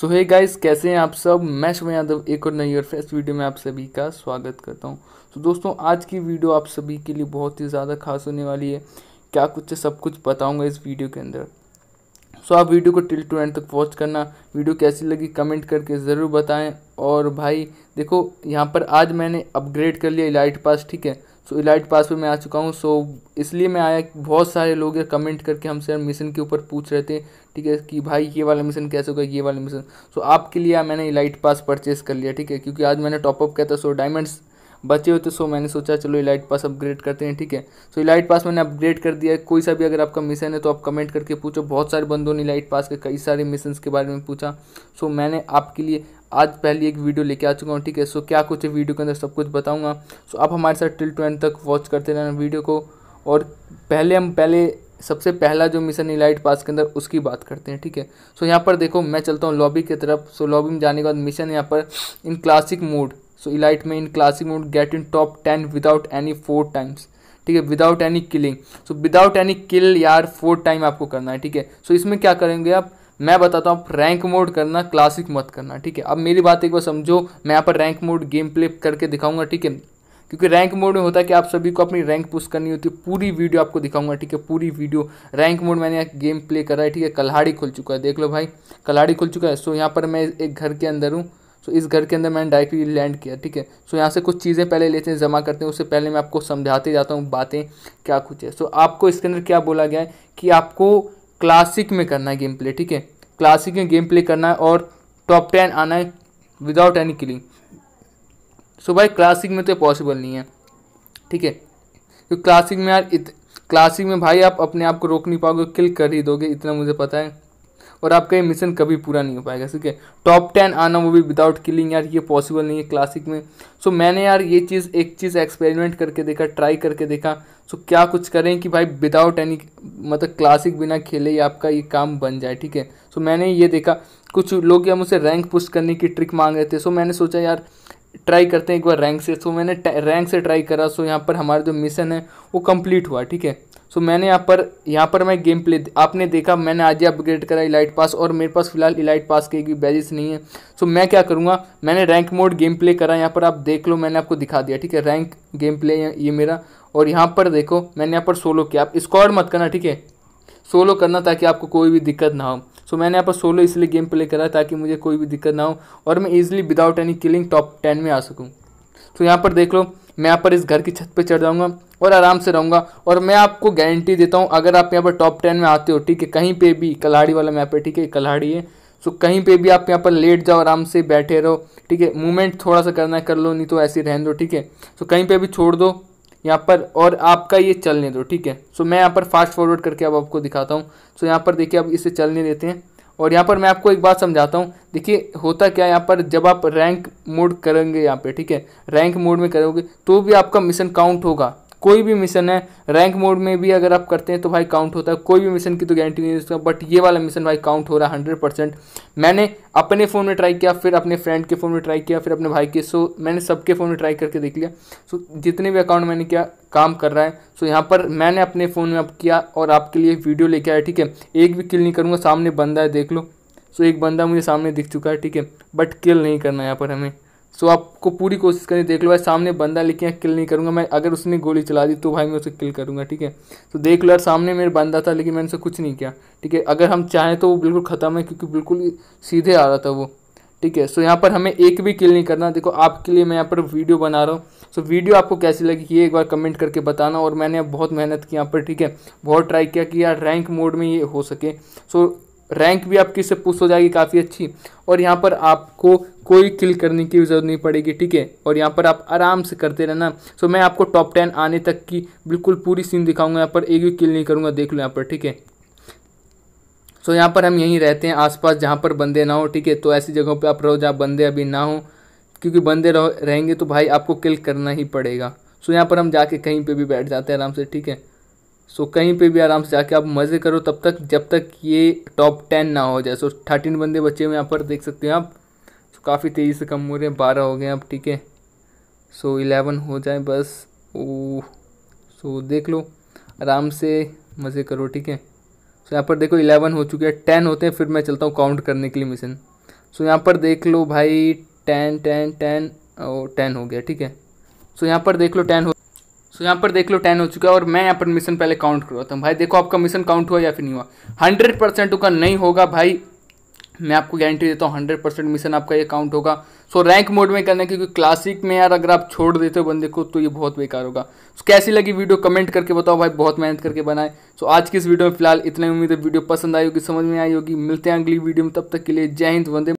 सो hey guys कैसे हैं आप सब मैं शुभ यादव एक और नई और फ्रेश वीडियो में आप सभी का स्वागत करता हूं तो so, दोस्तों आज की वीडियो आप सभी के लिए बहुत ही ज़्यादा खास होने वाली है क्या कुछ है सब कुछ बताऊंगा इस वीडियो के अंदर सो so, आप वीडियो को टिल टू एंड तक वॉच करना वीडियो कैसी लगी कमेंट करके ज़रूर बताएं और भाई देखो यहाँ पर आज मैंने अपग्रेड कर लिया इलाइट पास ठीक है सो so, इलाइट पास पे मैं आ चुका हूँ सो so, इसलिए मैं आया बहुत सारे लोग कमेंट करके हमसे मिशन के ऊपर पूछ रहे थे ठीक है कि भाई ये वाला मिशन कैसे होगा ये वाला मिशन सो आपके लिए मैंने लाइट पास परचेज कर लिया ठीक है क्योंकि आज मैंने टॉपअप किया था सो डायमंड्स बचे हुए थे सो मैंने सोचा चलो लाइट पास अपग्रेड करते हैं ठीक है सो लाइट पास मैंने अपग्रेड कर दिया है कोई सा भी अगर आपका मिशन है तो आप कमेंट करके पूछो बहुत सारे बंदों ने लाइट पास के कई सारे मिशन के बारे में पूछा सो मैंने आपके लिए आज पहले एक वीडियो लेके आ चुका हूँ ठीक है सो क्या कुछ है वीडियो के अंदर सब कुछ बताऊँगा सो आप हमारे साथ टिल टू एंड तक वॉच करते रहना वीडियो को और पहले हम पहले सबसे पहला जो मिशन इलाइट पास के अंदर उसकी बात करते हैं ठीक है सो यहाँ पर देखो मैं चलता हूँ लॉबी की तरफ सो लॉबी में जाने के बाद मिशन यहाँ पर in classic mode so elite में in classic mode get in top ten without any four times ठीक है without any killing so without any kill यार फोर टाइम आपको करना है ठीक है सो इसमें क्या करेंगे आप मैं बताता हूँ आप रैंक मोड करना क्लासिक मत करना ठीक है अब मेरी बात एक बार समझो मैं यहाँ पर रैंक मोड गेम प्ले करके दिखाऊंगा ठीक है क्योंकि रैंक मोड में होता है कि आप सभी को अपनी रैंक पुश करनी होती है पूरी वीडियो आपको दिखाऊंगा ठीक है पूरी वीडियो रैंक मोड मैंने गेम प्ले करा है ठीक है कलाड़ी खुल चुका है देख लो भाई कल्हाड़ी खुल चुका है सो यहाँ पर मैं एक घर के अंदर हूँ सो इस घर के अंदर मैंने डायरेक्टली लैंड किया ठीक है सो यहाँ से कुछ चीज़ें पहले लेते हैं जमा करते हैं उससे पहले मैं आपको समझाते जाता हूँ बातें क्या कुछ है सो आपको इसके अंदर क्या बोला गया है कि आपको क्लासिक में करना है गेम प्ले ठीक है क्लासिक में गेम प्ले करना है और टॉप टेन आना है विदाउट एनी किलिंग सो भाई क्लासिक में तो पॉसिबल नहीं है ठीक है तो क्लासिक में यार इत क्लासिक में भाई आप अपने आप को रोक नहीं पाओगे किल कर ही दोगे इतना मुझे पता है और आपका ये मिशन कभी पूरा नहीं हो पाएगा ठीक है टॉप टेन आना वो भी विदाउट किलिंग यार ये पॉसिबल नहीं है क्लासिक में सो so, मैंने यार ये चीज़ एक चीज़ एक्सपेरिमेंट करके देखा ट्राई करके देखा सो so, क्या कुछ करें कि भाई विदाउट एनी मतलब क्लासिक बिना खेले ही आपका ये काम बन जाए ठीक है सो so, मैंने ये देखा कुछ लोग यार मुझसे रैंक पुश करने की ट्रिक मांग रहे थे सो so, मैंने सोचा यार ट्राई करते हैं एक बार रैंक से सो तो मैंने रैंक से ट्राई करा सो यहाँ पर हमारा जो मिशन है वो कंप्लीट हुआ ठीक है सो मैंने यहाँ पर यहाँ पर मैं गेम प्ले आपने देखा मैंने आज ही अपग्रेड करा इलाइट पास और मेरे पास फिलहाल इलाइट पास के भी बैजेस नहीं है सो मैं क्या करूँगा मैंने रैंक मोड गेम प्ले करा यहाँ पर आप देख लो मैंने आपको दिखा दिया ठीक है रैंक गेम प्ले ये मेरा और यहाँ पर देखो मैंने यहाँ पर सोलो किया आप स्क्वाड मत करना ठीक है सोलो करना ताकि आपको कोई भी दिक्कत ना हो सो मैंने यहाँ पर सोलो इसलिए गेम प्ले करा ताकि मुझे कोई भी दिक्कत ना हो और मैं easily without any killing top ten में आ सकूँ तो यहाँ पर देख लो मैं यहाँ पर इस घर की छत पर चढ़ जाऊँगा और आराम से रहूँगा और मैं आपको गारंटी देता हूँ अगर आप यहाँ पर टॉप टेन में आते हो ठीक है कहीं पे भी कलाड़ी वाला मैप है ठीक है कलाड़ी है सो कहीं पे भी आप यहाँ पर लेट जाओ आराम से बैठे रहो ठीक है मूवमेंट थोड़ा सा करना है कर लो नहीं तो ऐसे रहने दो ठीक है सो कहीं पे भी छोड़ दो यहाँ पर और आपका ये चलने दो ठीक है सो मैं यहाँ पर फास्ट फॉरवर्ड करके अब आपको दिखाता हूँ सो यहाँ पर देखिए अब इसे चलने देते हैं और यहाँ पर मैं आपको एक बात समझाता हूँ देखिए होता क्या है यहाँ पर जब आप रैंक मोड करेंगे यहाँ पे ठीक है रैंक मोड में करोगे तो भी आपका मिशन काउंट होगा कोई भी मिशन है रैंक मोड में भी अगर आप करते हैं तो भाई काउंट होता है कोई भी मिशन की तो गारंटी नहीं होता बट ये वाला मिशन भाई काउंट हो रहा है हंड्रेड परसेंट मैंने अपने फ़ोन में ट्राई किया फिर अपने फ्रेंड के फ़ोन में ट्राई किया फिर अपने भाई के सो मैंने सबके फ़ोन में ट्राई करके देख लिया सो जितने भी अकाउंट मैंने किया काम कर रहा है सो यहाँ पर मैंने अपने फ़ोन में अब किया और आपके लिए वीडियो लेके आया ठीक है एक भी किल नहीं करूँगा सामने बंदा है देख लो सो एक बंदा मुझे सामने दिख चुका है ठीक है बट किल नहीं करना यहाँ पर हमें सो आपको पूरी कोशिश करनी देख लो भाई सामने बंदा लेकिन यहाँ किल नहीं करूँगा मैं अगर उसने गोली चला दी तो भाई मैं उसे किल करूँगा ठीक है तो देख लो यार सामने मेरे बंदा था लेकिन मैंने उसे कुछ नहीं किया ठीक है अगर हम चाहें तो वो बिल्कुल ख़त्म है क्योंकि बिल्कुल सीधे आ रहा था वो ठीक है सो यहाँ पर हमें एक भी किल नहीं करना देखो आपके लिए मैं यहाँ पर वीडियो बना रहा हूँ सो वीडियो आपको कैसी लगी ये एक बार कमेंट करके बताना और मैंने बहुत मेहनत की यहाँ पर ठीक है बहुत ट्राई किया कि यार रैंक मोड में ये हो सके सो रैंक भी आपकी इससे पुश हो जाएगी काफ़ी अच्छी और यहाँ पर आपको कोई किल करने की ज़रूरत नहीं पड़ेगी ठीक है और यहाँ पर आप आराम से करते रहना सो मैं आपको टॉप टेन आने तक की बिल्कुल पूरी सीन दिखाऊंगा यहाँ पर एक भी किल नहीं करूँगा देख लो यहाँ पर ठीक है सो यहाँ पर हम यहीं रहते हैं आसपास जहाँ पर बंदे ना हो ठीक है तो ऐसी जगहों पर आप रहो जहाँ बंदे अभी ना हो क्योंकि बंदे रहेंगे तो भाई आपको किल करना ही पड़ेगा सो यहाँ पर हम जाके कहीं पर भी बैठ जाते हैं आराम से ठीक है सो कहीं पे भी आराम से आके आप मज़े करो तब तक जब तक ये टॉप टेन ना हो जाए सो थर्टीन बंदे बच्चे हुए यहाँ पर देख सकते हैं आप सो काफ़ी तेज़ी से कम हो रहे हैं बारह हो गए आप ठीक है सो इलेवन हो जाए बस ओ सो देख लो आराम से मज़े करो ठीक है सो यहाँ पर देखो इलेवन हो चुके हैं टेन होते हैं फिर मैं चलता हूँ काउंट करने के लिए मिशन सो यहाँ पर देख लो भाई टेन टेन टेन और टेन हो गया ठीक है सो यहाँ पर देख लो टेन हो सो यहाँ पर देख लो टेन हो चुका है और मैं यहाँ पर मिशन पहले काउंट करवाता हूँ भाई देखो आपका मिशन काउंट हुआ या फिर नहीं हुआ हंड्रेड परसेंट का नहीं होगा भाई मैं आपको गारंटी देता हूँ हंड्रेड परसेंट मिशन आपका ये काउंट होगा सो रैंक मोड में करना क्योंकि क्लासिक में यार अगर आप छोड़ देते हो बंदे को तो ये बहुत बेकार होगा सो कैसी लगी वीडियो कमेंट करके बताओ भाई बहुत मेहनत करके बनाए सो आज की इस वीडियो में फिलहाल इतना उम्मीद है वीडियो पसंद आई होगी समझ में आई होगी मिलते हैं अगली वीडियो में तब तक के लिए जय हिंद वंदे